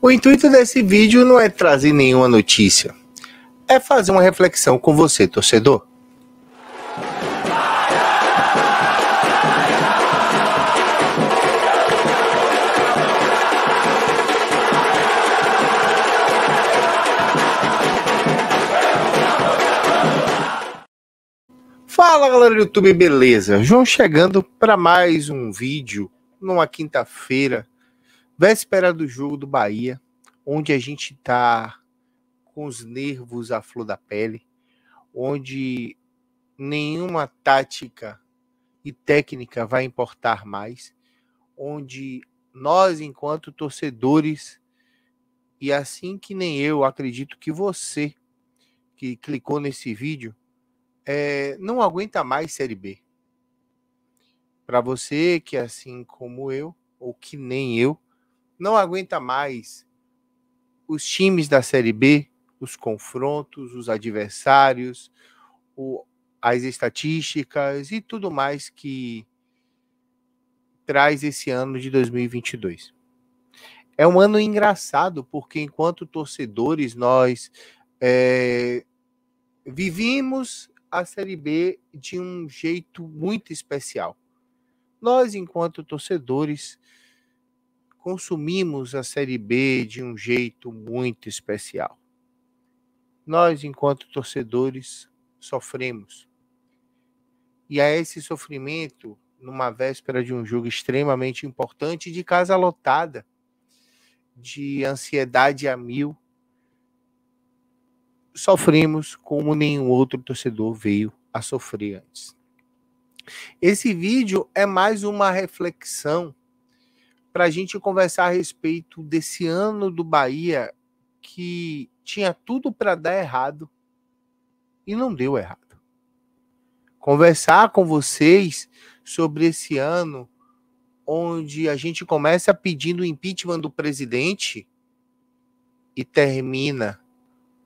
O intuito desse vídeo não é trazer nenhuma notícia, é fazer uma reflexão com você, torcedor. Fala galera do YouTube, beleza? João chegando para mais um vídeo numa quinta-feira Véspera do jogo do Bahia, onde a gente tá com os nervos à flor da pele, onde nenhuma tática e técnica vai importar mais, onde nós, enquanto torcedores, e assim que nem eu, acredito que você que clicou nesse vídeo é, não aguenta mais Série B. Para você que, assim como eu, ou que nem eu, não aguenta mais os times da Série B, os confrontos, os adversários, o, as estatísticas e tudo mais que traz esse ano de 2022. É um ano engraçado porque, enquanto torcedores, nós é, vivimos a Série B de um jeito muito especial. Nós, enquanto torcedores, consumimos a Série B de um jeito muito especial. Nós, enquanto torcedores, sofremos. E a é esse sofrimento, numa véspera de um jogo extremamente importante, de casa lotada, de ansiedade a mil, sofremos como nenhum outro torcedor veio a sofrer antes. Esse vídeo é mais uma reflexão para a gente conversar a respeito desse ano do Bahia que tinha tudo para dar errado e não deu errado. Conversar com vocês sobre esse ano onde a gente começa pedindo o impeachment do presidente e termina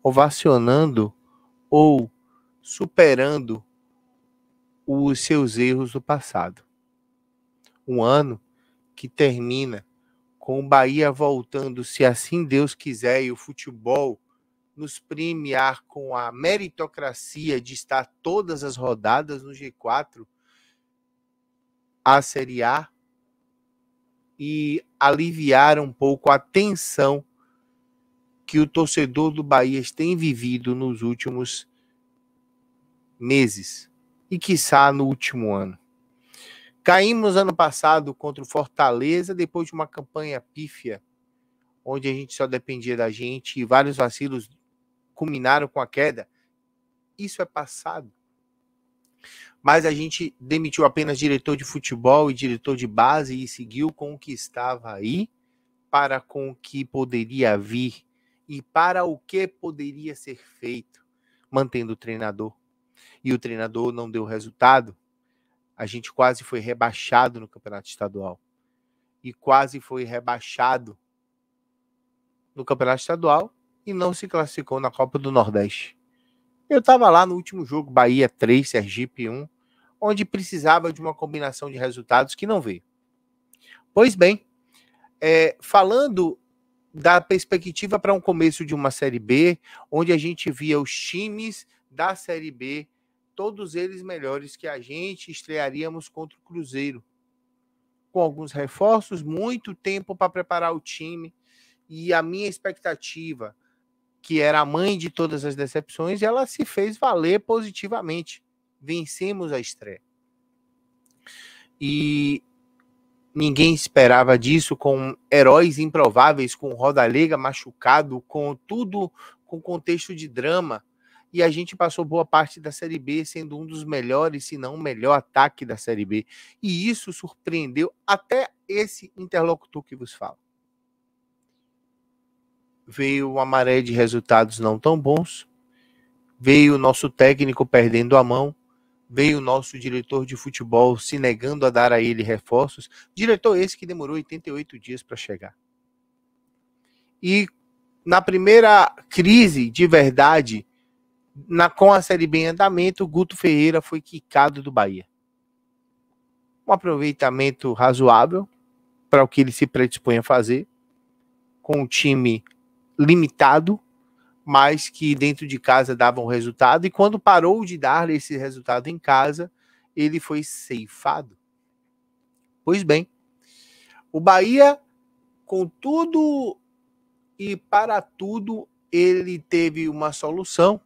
ovacionando ou superando os seus erros do passado. Um ano que termina com o Bahia voltando, se assim Deus quiser, e o futebol nos premiar com a meritocracia de estar todas as rodadas no G4, a Série A, e aliviar um pouco a tensão que o torcedor do Bahia tem vivido nos últimos meses e, quiçá, no último ano. Caímos ano passado contra o Fortaleza depois de uma campanha pífia, onde a gente só dependia da gente e vários vacilos culminaram com a queda. Isso é passado. Mas a gente demitiu apenas diretor de futebol e diretor de base e seguiu com o que estava aí para com o que poderia vir e para o que poderia ser feito, mantendo o treinador. E o treinador não deu resultado a gente quase foi rebaixado no campeonato estadual e quase foi rebaixado no campeonato estadual e não se classificou na Copa do Nordeste. Eu estava lá no último jogo, Bahia 3, Sergipe 1, onde precisava de uma combinação de resultados que não veio. Pois bem, é, falando da perspectiva para um começo de uma Série B, onde a gente via os times da Série B todos eles melhores que a gente, estrearíamos contra o Cruzeiro. Com alguns reforços, muito tempo para preparar o time. E a minha expectativa, que era a mãe de todas as decepções, ela se fez valer positivamente. Vencemos a estreia. E ninguém esperava disso, com heróis improváveis, com Rodalega machucado, com tudo com contexto de drama e a gente passou boa parte da Série B sendo um dos melhores, se não o melhor ataque da Série B. E isso surpreendeu até esse interlocutor que vos fala. Veio uma maré de resultados não tão bons, veio o nosso técnico perdendo a mão, veio o nosso diretor de futebol se negando a dar a ele reforços, diretor esse que demorou 88 dias para chegar. E na primeira crise de verdade na, com a Série B em andamento, Guto Ferreira foi quicado do Bahia. Um aproveitamento razoável para o que ele se predispõe a fazer, com um time limitado, mas que dentro de casa dava um resultado, e quando parou de dar esse resultado em casa, ele foi ceifado. Pois bem, o Bahia, com tudo e para tudo, ele teve uma solução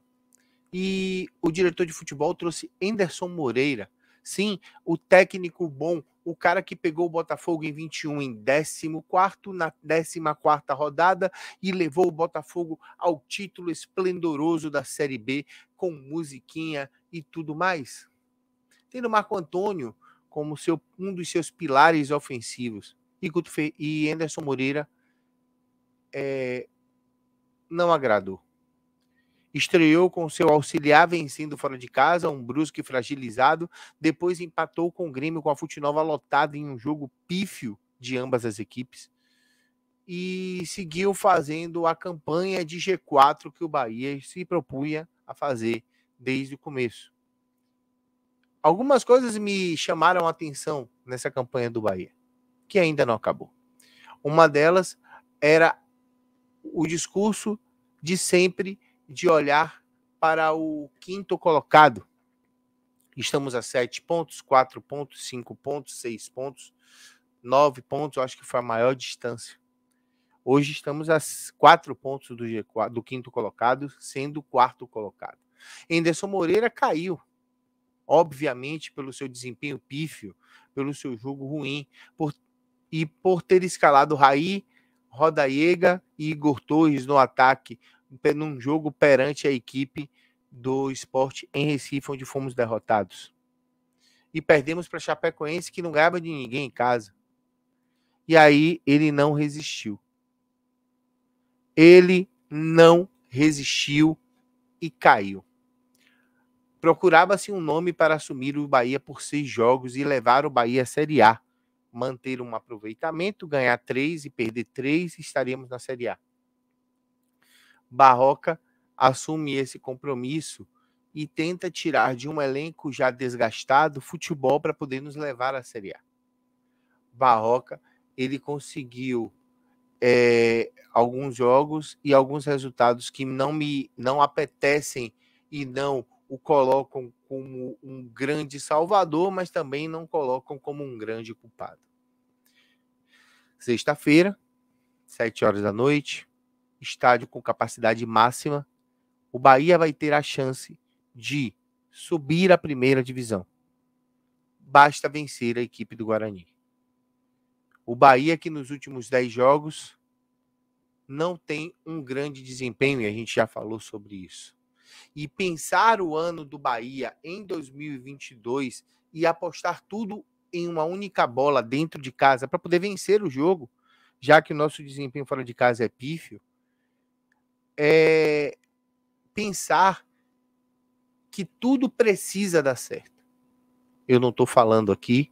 e o diretor de futebol trouxe Enderson Moreira. Sim, o técnico bom, o cara que pegou o Botafogo em 21 em 14 na 14 rodada e levou o Botafogo ao título esplendoroso da Série B com musiquinha e tudo mais. Tendo Marco Antônio como seu, um dos seus pilares ofensivos e, Guto Fe, e Anderson Moreira é, não agradou. Estreou com seu auxiliar vencendo fora de casa, um brusque fragilizado. Depois empatou com o Grêmio com a Nova lotada em um jogo pífio de ambas as equipes. E seguiu fazendo a campanha de G4 que o Bahia se propunha a fazer desde o começo. Algumas coisas me chamaram a atenção nessa campanha do Bahia, que ainda não acabou. Uma delas era o discurso de sempre de olhar para o quinto colocado. Estamos a sete pontos, quatro pontos, cinco pontos, seis pontos, nove pontos. Eu acho que foi a maior distância. Hoje estamos a quatro pontos do, G4, do quinto colocado, sendo o quarto colocado. Enderson Moreira caiu, obviamente, pelo seu desempenho pífio, pelo seu jogo ruim, por, e por ter escalado Raí, Rodaiega e Igor Torres no ataque, num jogo perante a equipe do esporte em Recife, onde fomos derrotados. E perdemos para Chapecoense, que não ganhava de ninguém em casa. E aí ele não resistiu. Ele não resistiu e caiu. Procurava-se um nome para assumir o Bahia por seis jogos e levar o Bahia à Série A. Manter um aproveitamento, ganhar três e perder três, estaríamos na Série A. Barroca assume esse compromisso e tenta tirar de um elenco já desgastado futebol para poder nos levar à Série A. Barroca, ele conseguiu é, alguns jogos e alguns resultados que não me não apetecem e não o colocam como um grande salvador, mas também não colocam como um grande culpado. Sexta-feira, sete horas da noite, estádio com capacidade máxima, o Bahia vai ter a chance de subir à primeira divisão. Basta vencer a equipe do Guarani. O Bahia, que nos últimos 10 jogos não tem um grande desempenho, e a gente já falou sobre isso. E pensar o ano do Bahia em 2022 e apostar tudo em uma única bola dentro de casa para poder vencer o jogo, já que o nosso desempenho fora de casa é pífio, é, pensar que tudo precisa dar certo. Eu não estou falando aqui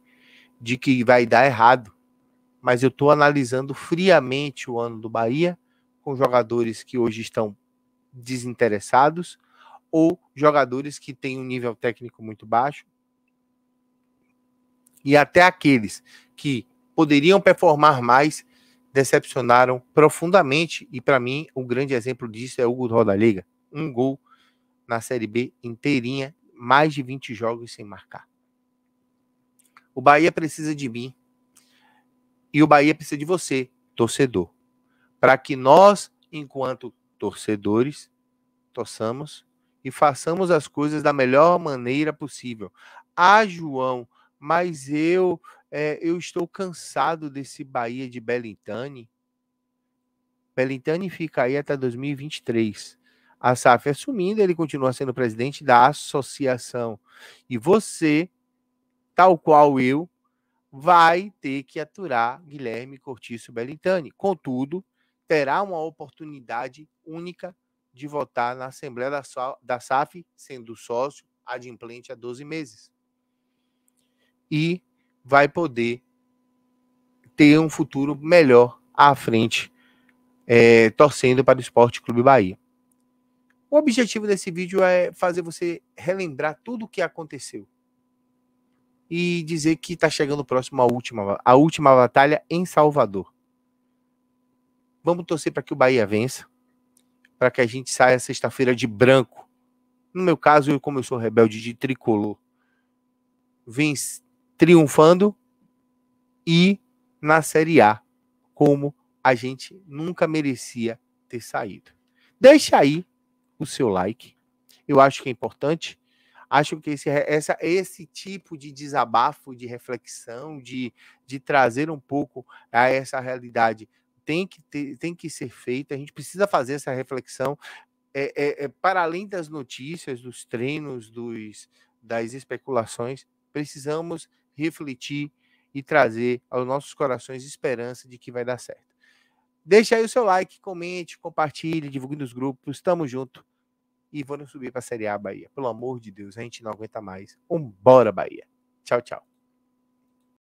de que vai dar errado, mas eu estou analisando friamente o ano do Bahia, com jogadores que hoje estão desinteressados ou jogadores que têm um nível técnico muito baixo. E até aqueles que poderiam performar mais decepcionaram profundamente e para mim o um grande exemplo disso é o Hugo Roda Liga. Um gol na Série B inteirinha, mais de 20 jogos sem marcar. O Bahia precisa de mim e o Bahia precisa de você, torcedor, para que nós, enquanto torcedores, torçamos e façamos as coisas da melhor maneira possível. Ah, João, mas eu é, eu estou cansado desse Bahia de Belintani. Belintani fica aí até 2023. A SAF assumindo, ele continua sendo presidente da associação. E você, tal qual eu, vai ter que aturar Guilherme Cortiço Belintani. Contudo, terá uma oportunidade única de votar na Assembleia da, da SAF, sendo sócio adimplente há 12 meses. E vai poder ter um futuro melhor à frente, é, torcendo para o Esporte Clube Bahia. O objetivo desse vídeo é fazer você relembrar tudo o que aconteceu e dizer que está chegando próximo à última, à última batalha em Salvador. Vamos torcer para que o Bahia vença, para que a gente saia sexta-feira de branco. No meu caso, eu, como eu sou rebelde de tricolor, vence triunfando e na Série A, como a gente nunca merecia ter saído. Deixe aí o seu like, eu acho que é importante. Acho que esse, essa, esse tipo de desabafo, de reflexão, de, de trazer um pouco a essa realidade tem que, ter, tem que ser feito. a gente precisa fazer essa reflexão. É, é, é, para além das notícias, dos treinos, dos, das especulações, precisamos refletir e trazer aos nossos corações esperança de que vai dar certo. Deixe aí o seu like, comente, compartilhe, divulgue nos grupos. Tamo junto. E vamos subir para a Série A Bahia. Pelo amor de Deus, a gente não aguenta mais. Vambora, Bahia. Tchau, tchau.